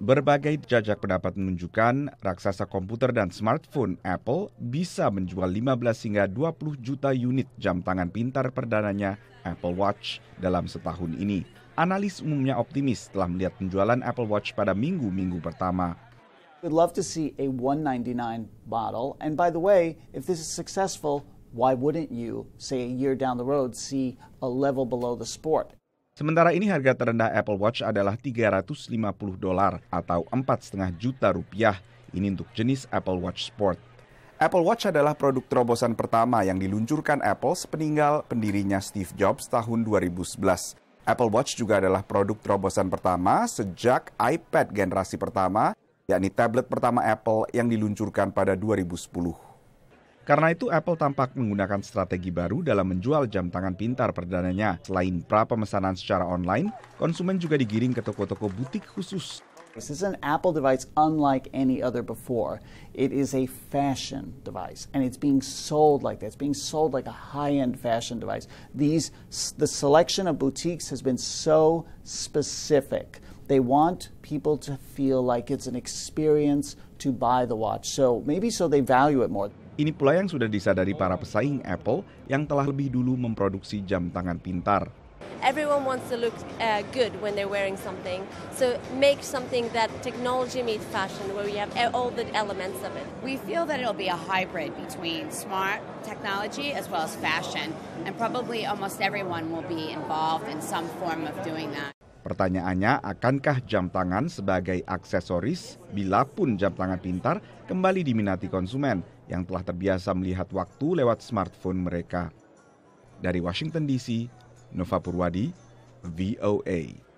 Berbagai jajak pendapat menunjukkan raksasa komputer dan smartphone Apple bisa menjual 15 hingga 20 juta unit jam tangan pintar perdananya Apple Watch dalam setahun ini. Analis umumnya optimis telah melihat penjualan Apple Watch pada minggu-minggu pertama. We'd love to see a 199 model. And by the way, if this is successful, why wouldn't you, say a year down the road, see a level below the sport? Sementara ini harga terendah Apple Watch adalah 350 dolar atau 4,5 juta rupiah. Ini untuk jenis Apple Watch Sport. Apple Watch adalah produk terobosan pertama yang diluncurkan Apple sepeninggal pendirinya Steve Jobs tahun 2011. Apple Watch juga adalah produk terobosan pertama sejak iPad generasi pertama, yakni tablet pertama Apple yang diluncurkan pada 2010. Karena itu Apple tampak menggunakan strategi baru dalam menjual jam tangan pintar perdananya. Selain pra pemesanan secara online, konsumen juga digiring ke toko-toko butik khusus This is an Apple device unlike any other before. It is a fashion device, and it's being sold like that. It's being sold like a high-end fashion device. These, the selection of boutiques has been so specific. They want people to feel like it's an experience to buy the watch. So maybe so they value it more. Ini pula yang sudah disadari para pesaing Apple yang telah lebih dulu memproduksi jam tangan pintar. Everyone wants to look uh, good when they're wearing something. So make something that technology meets fashion, where we have all the elements of it. We feel that it'll be a hybrid between smart technology as well as fashion, and probably almost everyone will be involved in some form of doing that. Pertanyaannya, akankah jam tangan sebagai aksesoris, bila pun jam tangan pintar, kembali diminati konsumen yang telah terbiasa melihat waktu lewat smartphone mereka? Dari Washington DC, Nova Purwadi, VOA.